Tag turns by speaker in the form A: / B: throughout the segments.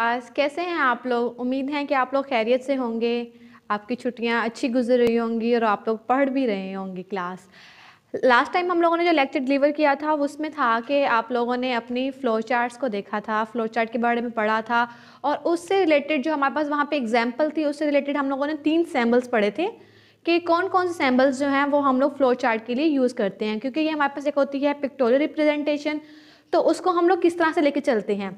A: आज कैसे हैं आप लोग उम्मीद है कि आप लोग खैरियत से होंगे आपकी छुट्टियां अच्छी गुजर रही होंगी और आप लोग पढ़ भी रहे होंगे क्लास लास्ट टाइम हम लोगों ने जो लेक्चर डिलीवर किया था उसमें था कि आप लोगों ने अपनी फ्लो चार्ट्स को देखा था फ्लो चार्ट के बारे में पढ़ा था और उससे रिलेटेड जो हमारे पास वहाँ पे एग्जाम्पल थी उससे रिलेटेड हम लोगों ने तीन सैम्बल्स पढ़े थे कि कौन कौन से सैम्बल्स जो हैं वो हम लोग फ्लो चार्ट के लिए यूज़ करते हैं क्योंकि ये हमारे पास एक होती है पिक्टोरियल रिप्रेजेंटेशन तो उसको हम लोग किस तरह से लेके चलते हैं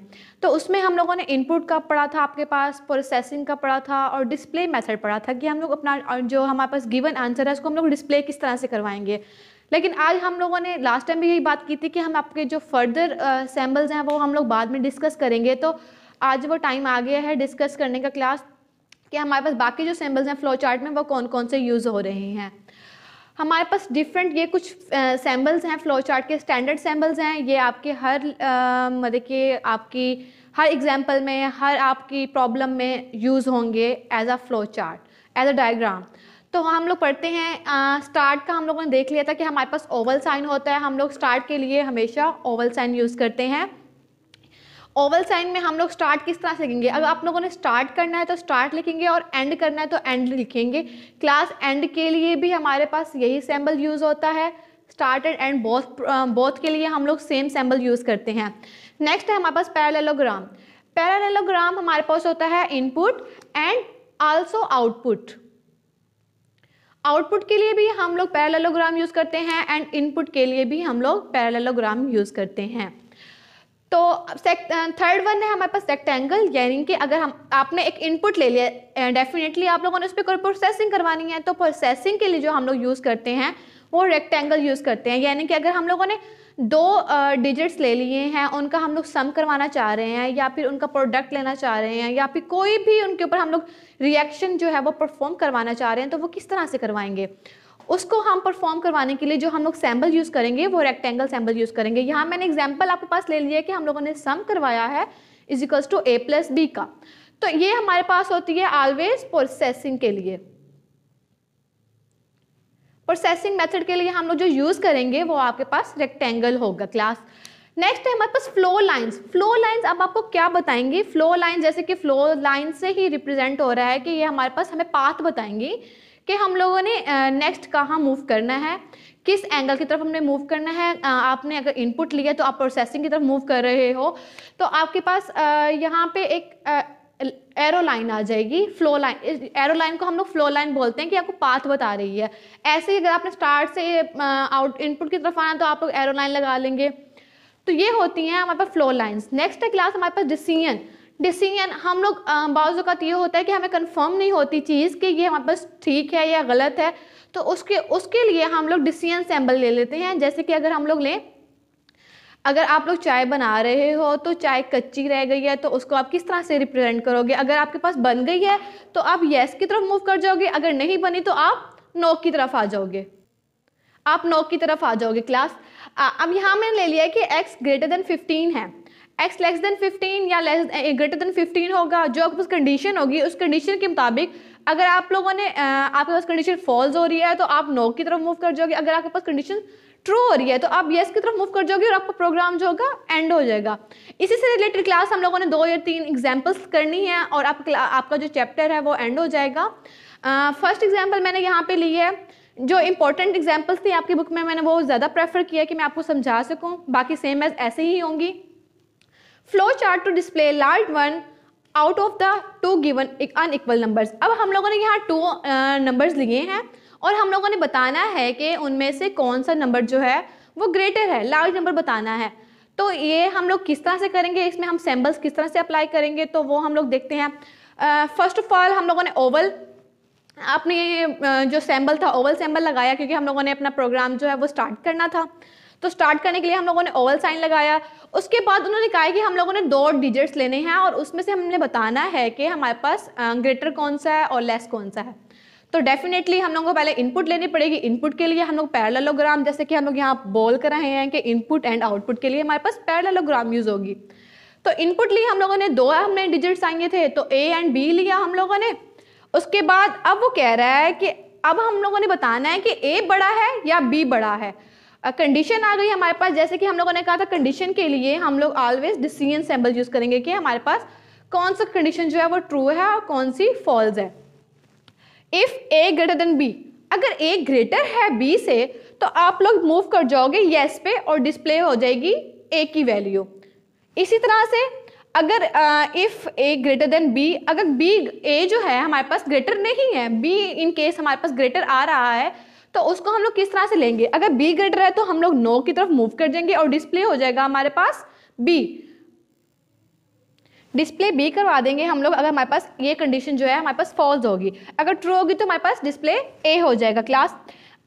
A: तो उसमें हम लोगों ने इनपुट का पढ़ा था आपके पास प्रोसेसिंग का पढ़ा था और डिस्प्ले मेथड पढ़ा था कि हम लोग अपना जो हमारे पास गिवन आंसर है उसको हम लोग डिस्प्ले किस तरह से करवाएंगे लेकिन आज हम लोगों ने लास्ट टाइम भी यही बात की थी कि हम आपके जो फर्दर सैम्पल्स हैं वो हम लोग बाद में डिस्कस करेंगे तो आज वो टाइम आ गया है डिस्कस करने का क्लास कि हमारे पास बाकी जो सैम्पल्स हैं फ्लो चार्ट में वो कौन कौन से यूज़ हो रहे हैं हमारे पास डिफरेंट ये कुछ सैम्बल्स हैं फ्लो चार्ट के स्टैंडर्ड सैम्बल्स हैं ये आपके हर मतलब कि आपकी हर एग्जाम्पल में हर आपकी प्रॉब्लम में यूज़ होंगे as a flow chart as a diagram तो हम लोग पढ़ते हैं स्टार्ट का हम लोगों ने देख लिया था कि हमारे पास ओवल साइन होता है हम लोग स्टार्ट के लिए हमेशा ओवल साइन यूज़ करते हैं ओवल साइन में हम लोग स्टार्ट किस तरह से लिखेंगे अगर आप लोगों ने स्टार्ट करना है तो स्टार्ट लिखेंगे और एंड करना है तो एंड लिखेंगे क्लास एंड के लिए भी हमारे पास यही सैम्बल यूज़ होता है start and end both both के लिए हम लोग सेम सैम्बल यूज़ करते हैं नेक्स्ट है हमारे पास पैरालेलोग्राम पैरालेलोग्राम हमारे पास होता है input and also output output के लिए भी हम लोग पैरालेलोग्राम यूज़ करते हैं एंड इनपुट के लिए भी हम लोग पैरालेलोग्राम यूज़ करते हैं तो थर्ड वन है हमारे पास रेक्टेंगल यानी कि अगर हम आपने एक इनपुट ले लिया डेफिनेटली आप लोगों ने उस पर कोई प्रोसेसिंग करवानी है तो प्रोसेसिंग के लिए जो हम लोग यूज़ करते हैं वो रेक्टेंगल यूज़ करते हैं यानी कि अगर हम लोगों ने दो डिजिट्स ले लिए हैं उनका हम लोग सम करवाना चाह रहे हैं या फिर उनका प्रोडक्ट लेना चाह रहे हैं या फिर कोई भी उनके ऊपर हम लोग रिएक्शन जो है वो परफॉर्म करवाना चाह रहे हैं तो वो किस तरह से करवाएंगे उसको हम परफॉर्म करवाने के लिए जो हम लोग सैम्पल यूज़ करेंगे वो रेक्टेंगल सैम्बल यूज़ करेंगे यहाँ मैंने एग्जाम्पल आपके पास ले लिया कि हम लोगों ने सम करवाया है equals to A plus B का तो ये हमारे पास होती है ऑलवेज प्रोसेसिंग के लिए प्रोसेसिंग मेथड के लिए हम लोग जो यूज़ करेंगे वो आपके पास रेक्टेंगल होगा क्लास नेक्स्ट है हमारे पास फ्लो लाइंस फ्लो लाइंस अब आपको क्या बताएंगी फ्लो लाइन जैसे कि फ्लो लाइन से ही रिप्रेजेंट हो रहा है कि ये हमारे पास हमें पाथ बताएंगी कि हम लोगों ने नेक्स्ट कहाँ मूव करना है किस एंगल की तरफ हमने मूव करना है आपने अगर इनपुट लिया तो आप प्रोसेसिंग की तरफ मूव कर रहे हो तो आपके पास यहाँ पे एक एरो लाइन आ जाएगी फ्लो लाइन एरो लाइन को हम लोग फ्लो लाइन बोलते हैं कि आपको पाथ बता रही है ऐसे ही अगर आपने स्टार्ट से आउट इनपुट की तरफ आना तो आप लोग एरो लाइन लगा लेंगे तो ये होती हैं हमारे पास फ्लो लाइन नेक्स्ट है क्लास हमारे पास डिसीजन डिसीजन हम लोग बाज़ात ये होता है कि हमें कंफर्म नहीं होती चीज़ कि ये हमारे पास ठीक है या गलत है तो उसके उसके लिए हम लोग डिसीजन सैम्पल ले लेते हैं जैसे कि अगर हम लोग लें अगर आप लोग चाय बना रहे हो तो चाय कच्ची रह गई है तो उसको आप किस तरह से रिप्रेजेंट करोगे अगर आपके पास बन गई है तो आप येस की तरफ मूव कर जाओगे अगर नहीं बनी तो आप नो की तरफ आ जाओगे आप नो की तरफ आ जाओगे क्लास अब यहाँ मैंने ले लिया कि एक्स ग्रेटर देन फिफ्टीन है एक्स लेस देन फिफ्टीन या लेस ग्रेटर देन फिफ्टीन होगा जो आपके पास कंडीशन होगी उस कंडीशन के मुताबिक अगर आप लोगों ने eh, आपके पास कंडीशन फॉल्स हो रही है तो आप नो की तरफ मूव कर जाओगे अगर आपके पास कंडीशन ट्रू हो रही है तो आप येस की तरफ मूव कर जाओगे और आपका प्रोग्राम जो होगा एंड हो जाएगा इसी से रिलेटेड क्लास हम लोगों ने दो या तीन एग्जाम्पल्स करनी है और आप, आपका जो चैप्टर है वो एंड हो जाएगा फर्स्ट uh, एग्जाम्पल मैंने यहाँ पे ली है जो इंपॉर्टेंट एग्जाम्पल्स थी आपकी बुक में मैंने वो ज़्यादा प्रेफर किया कि मैं आपको समझा सकूँ बाकी सेम एज ऐसे ही होंगी flow chart to display large one out of the two given unequal number अब हम लोगों ने यहाँ टू नंबर्स लिए हैं और हम लोगों ने बताना है कि उनमें से कौन सा नंबर जो है वो ग्रेटर है लार्ज नंबर बताना है तो ये हम लोग किस तरह से करेंगे इसमें हम सैम्पल्स किस तरह से अप्लाई करेंगे तो वो हम लोग देखते हैं फर्स्ट ऑफ ऑल हम लोगों ने ओवल आपने जो सैम्बल था ओवल सैम्बल लगाया क्योंकि हम लोगों ने अपना प्रोग्राम जो है वो स्टार्ट करना था तो स्टार्ट करने के लिए हम लोगों ने ओवल साइन लगाया उसके बाद उन्होंने कहा कि हम लोगों ने दो डिजिट्स लेने हैं और उसमें से हमने बताना है कि हमारे पास ग्रेटर कौन सा है और लेस कौन सा है तो डेफिनेटली हम लोगों को पहले इनपुट लेनी पड़ेगी इनपुट के लिए हम लोग पैरलोग्राम जैसे कि हम लोग यहाँ बोल कर रहे हैं कि इनपुट एंड आउटपुट के लिए हमारे पास पैरलोग्राम यूज़ होगी तो इनपुट लिए हम लोगों ने दो हमने डिजिट्स आएंगे थे तो ए एंड बी लिया हम लोगों ने उसके बाद अब वो कह रहा है कि अब हम लोगों ने बताना है कि ए बड़ा है या बी बड़ा है कंडीशन आ गई हमारे पास जैसे कि हम लोगों ने कहा था कंडीशन के लिए हम लोग ऑलवेज डिसीजन सैम्बल यूज करेंगे कि हमारे पास कौन सा कंडीशन जो है वो ट्रू है और कौन सी फॉल्स है if A greater than B अगर ए ग्रेटर है बी से तो आप लोग मूव कर जाओगे येस पे और डिस्प्ले हो जाएगी ए की वैल्यू इसी तरह से अगर if A greater than B अगर बी ए जो है हमारे पास ग्रेटर नहीं है बी इन केस हमारे पास ग्रेटर आ रहा है तो उसको हम लोग किस तरह से लेंगे अगर बी ग्रेटर है तो हम लोग नो की तरफ मूव कर जाएंगे और डिस्प्ले हो जाएगा हमारे पास बी डिस्प्ले बी करवा देंगे हम लोग अगर हमारे पास ये कंडीशन जो है हमारे पास फॉल्स होगी अगर ट्रू होगी तो हमारे पास डिस्प्ले ए हो जाएगा क्लास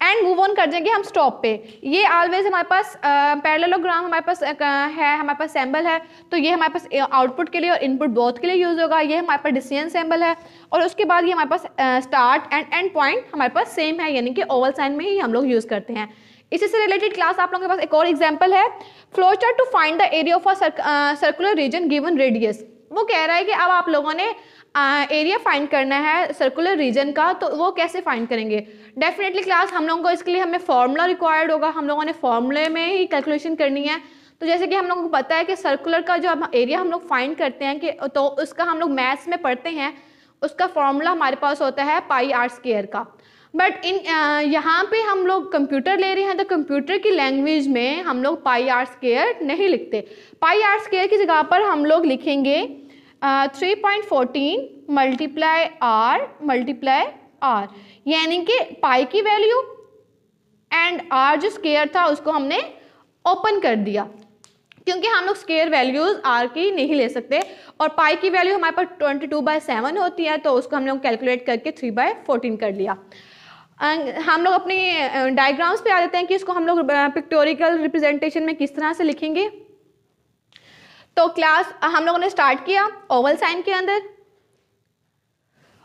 A: एंड मूव ऑन कर देंगे हम स्टॉप पे ये ऑलवेज हमारे पास पैरेललोग्राम हमारे पास है हमारे पास सैम्बल है तो ये हमारे पास आउटपुट के लिए और इनपुट बोथ के लिए यूज़ होगा ये हमारे पास डिसीजन सैम्बल है और उसके बाद ये हमारे पास स्टार्ट एंड एंड पॉइंट हमारे पास सेम है यानी कि ओवल साइन में ही हम लोग यूज़ करते हैं इसी से रिलेटेड क्लास आप लोगों के पास एक और एग्जाम्पल है flowchart to find the area of a circular region given radius वो कह रहा है कि अब आप लोगों ने एरिया फाइंड करना है सर्कुलर रीजन का तो वो कैसे फाइंड करेंगे डेफिनेटली क्लास हम लोगों को इसके लिए हमें फॉर्मूला रिक्वायर्ड होगा हम लोगों ने फॉर्मूले में ही कैलकुलेशन करनी है तो जैसे कि हम लोगों को पता है कि सर्कुलर का जो एरिया हम लोग फाइंड करते हैं कि तो उसका हम लोग मैथ्स में पढ़ते हैं उसका फॉर्मूला हमारे पास होता है पाई आर स्केयर का बट इन यहाँ पे हम लोग कंप्यूटर ले रहे हैं तो कंप्यूटर की लैंग्वेज में हम लोग पाई आर स्केयर नहीं लिखते पाई आर स्केयर की जगह पर हम लोग लिखेंगे three point fourteen multiply R multiply R यानी कि पाई की वैल्यू एंड आर जो स्केयर था उसको हमने ओपन कर दिया क्योंकि हम लोग स्केयर वैल्यूज आर की नहीं ले सकते और पाई की वैल्यू हमारे पास ट्वेंटी टू बाई सेवन होती है तो उसको हम लोग कैलकुलेट करके थ्री बाई फोर्टीन कर लिया हम लोग अपनी डायग्राम्स uh, पे आ जाते हैं कि इसको हम लोग पिक्टोरिकल uh, रिप्रेजेंटेशन में किस तरह से लिखेंगे तो क्लास हम लोगों ने स्टार्ट किया ओवल साइन के अंदर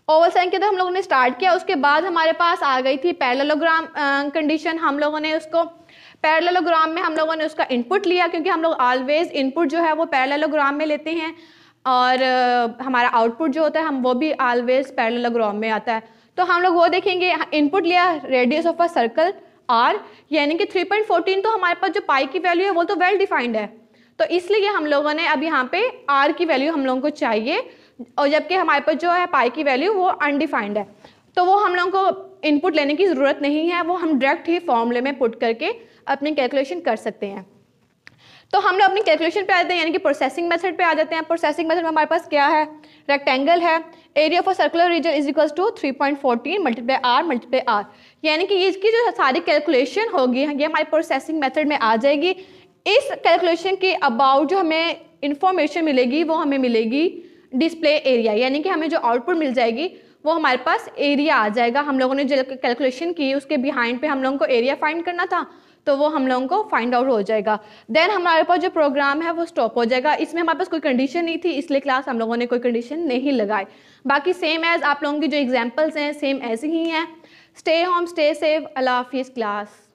A: ओवल साइन के अंदर हम लोगों ने स्टार्ट किया उसके बाद हमारे पास आ गई थी पैरेललोग्राम कंडीशन हम लोगों ने उसको पैरेललोग्राम में हम लोगों ने उसका इनपुट लिया क्योंकि हम लोग ऑलवेज इनपुट जो है वो पैरेललोग्राम में लेते हैं और हमारा आउटपुट जो होता है हम वो भी ऑलवेज पैरेललोग्राम में आता है तो हम लोग वो देखेंगे इनपुट लिया radius of a circle R यानी कि 3.14 तो हमारे पास जो पाई की वैल्यू है वो तो वेल well डिफाइंड है तो इसलिए हम लोगों ने अब यहाँ पे आर की वैल्यू हम लोगों को चाहिए और जबकि हमारे पास जो है पाई की वैल्यू वो अनडिफाइंड है तो वो हम लोगों को इनपुट लेने की ज़रूरत नहीं है वो हम डायरेक्ट ही फॉर्मूले में पुट करके अपनी कैलकुलेशन कर सकते हैं तो हम लोग अपनी कैलकुलेशन पे आ जाते हैं यानी कि प्रोसेसिंग मेथड पे आ जाते हैं प्रोसेसिंग मेथड में हमारे पास क्या है रेक्टेंगल है area for circular region is equals to three point fourteen multiply R multiply R यानी कि इसकी जो सारी कैलकुलेशन होगी ये हमारी प्रोसेसिंग मेथड में आ जाएगी इस कैलकुलेशन के अबाउट जो हमें इन्फॉर्मेशन मिलेगी वो हमें मिलेगी डिस्प्ले एरिया यानी कि हमें जो आउटपुट मिल जाएगी वो हमारे पास एरिया आ जाएगा हम लोगों ने जो कैलकुलेशन की उसके बिहाइंड पे हम लोगों को एरिया फाइंड करना था तो वो हम लोगों को फाइंड आउट हो जाएगा देन हमारे पास जो प्रोग्राम है वो स्टॉप हो जाएगा इसमें हमारे पास कोई कंडीशन नहीं थी इसलिए क्लास हम लोगों ने कोई कंडीशन नहीं लगाई बाकी सेम एज आप लोगों की जो एग्जाम्पल्स हैं सेम ऐसे ही हैं स्टे होम स्टे सेव हाफिज़ क्लास